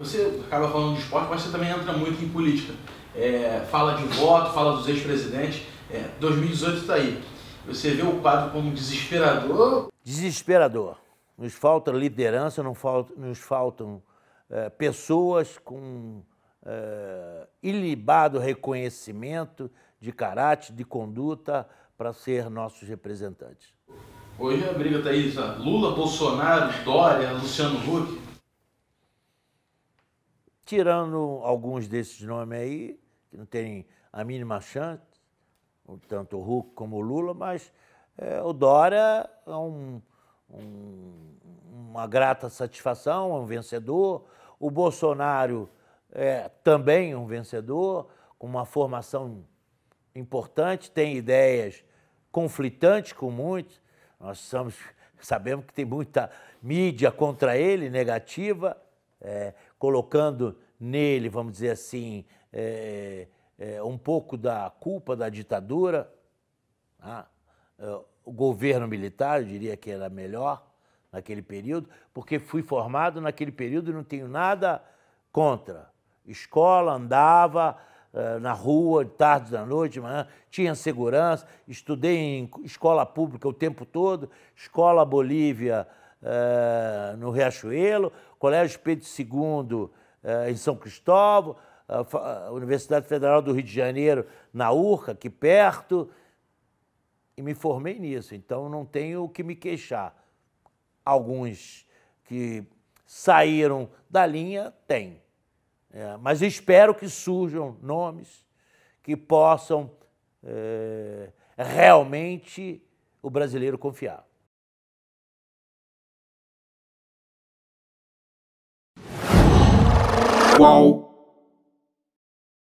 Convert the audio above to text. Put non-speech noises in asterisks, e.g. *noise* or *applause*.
Você acaba falando de esporte, mas você também entra muito em política. É, fala de voto, fala dos ex-presidentes. É, 2018 está aí. Você vê o quadro como desesperador? Desesperador. Nos falta liderança, não falta, nos faltam é, pessoas com é, ilibado reconhecimento de caráter, de conduta para ser nossos representantes. Hoje a briga está aí, Lula, Bolsonaro, Dória, Luciano Huck tirando alguns desses nomes aí, que não tem a mínima chance, tanto o Hulk como o Lula, mas é, o Dória é um, um, uma grata satisfação, é um vencedor. O Bolsonaro é também um vencedor, com uma formação importante, tem ideias conflitantes com muitos. Nós somos, *laughs* sabemos que tem muita mídia contra ele, negativa, é, colocando nele, vamos dizer assim, é, é, um pouco da culpa da ditadura, né? é, o governo militar, eu diria que era melhor naquele período, porque fui formado naquele período e não tenho nada contra. Escola, andava é, na rua, de tarde da noite, de manhã, tinha segurança, estudei em escola pública o tempo todo, escola Bolívia é, no Riachuelo, Colégio Pedro II é, em São Cristóvão, a Universidade Federal do Rio de Janeiro, na URCA, aqui perto, e me formei nisso, então não tenho o que me queixar. Alguns que saíram da linha, tem. É, mas espero que surjam nomes que possam é, realmente o brasileiro confiar. whoa.